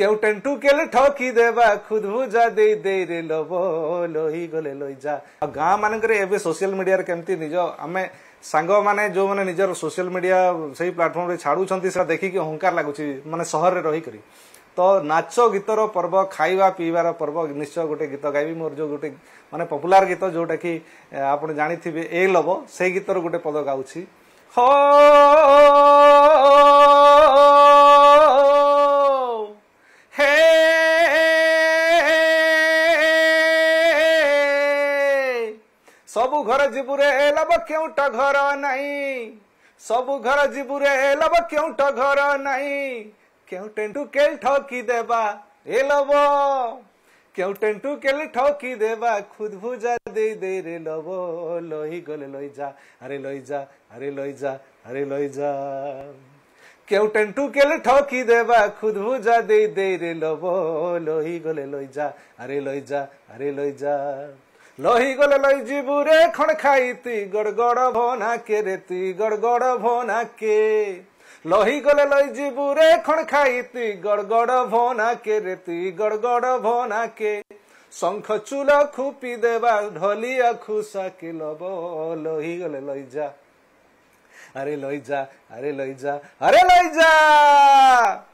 କେଉଁଟେନ୍ two କେଲେ ଠକି ଦେବା ଖୁଦ୍ ଭୁଜା ଦେଇ ଦେଇରେ ଲବ ଲହି ଗଲେ ଲଇଜା ଆଉ ଗାଁ ମାନଙ୍କରେ ଏବେ ସୋସିଆଲ ମିଡିଆରେ କେମିତି ନିଜ ଆମେ ସାଙ୍ଗମାନେ ଯୋଉମାନେ ନିଜର ସୋସିଆଲ ମିଡିଆ ସେଇ ପ୍ଲାଟଫର୍ମରେ ଛାଡୁଛନ୍ତି ସେଟା ଦେଖିକି ହଙ୍କାର ଲାଗୁଛି ମାନେ ସହରରେ ରହିକରି ତ ନାଚ ଗୀତର ପର୍ବ ଖାଇବା ପିଇବାର ପର୍ବ ନିଶ୍ଚୟ ଗୋଟେ ଗୀତ ଗାଇବି ମୋର ଯୋଉ ଗୋଟେ ମାନେ ପପୁଲାର ଗୀତ ଯୋଉଟାକି ଆପଣ ଜାଣିଥିବେ ଏ ଲବ ସେଇ ଗୀତର ଗୋଟେ ପଦ ଗାଉଛି ହ ସବୁ ଘର ଯିବୁରେ ଲବ କେଉଁଟ ଘର ନାହିଁ ସବୁ ଘର ଯିବୁରେ ଲବ କେଉଁଟ ଘର ନାହିଁ କେଉଁଟେଣ୍ଟୁ କେଳି ଠକି ଦେବା ଏ ଲବ কেউটেন্টু কেলে ঠকি দেবা খুদ ভুজা দে দে রে লব লই গলে লই যা আরে লই যা আরে লই যা আরে লই যা কেউটেন্টু কেলে ঠকি দেবা খুদ ভুজা দে দে রে লব লই গলে লই যা আরে লই যা আরে লই যা ଲହିଗଲେ ଲହି ଯିବୁ ରେ ଖଣ୍ଡ ଖାଇ ତୁ ଗଡ଼ ଗଡ଼ ଭୋନା କେ ରେ ତୁ ଗଡ଼ ଗଡ଼ ଭୋନା କେ ଲହିଗଲେ ଲହି ଯିବୁ ରେ ଖଣ୍ଡ ଖାଇ ଗଡ଼ ଗଡ଼ ଭୋନା କେ ରେ ତୁ ଗଡ଼ ଗଡ଼ ଭୋନା କେ ଶଙ୍ଖ ଚୁଲ ଖୁପି ଦେବା ଢଲିଆ ଖୁସା କି ଲବ ଲହିଗଲେ ଲଇଜା ଆରେ ଲଇଜା ଆରେ ଲଇଜା ଆରେ ଲଇଜା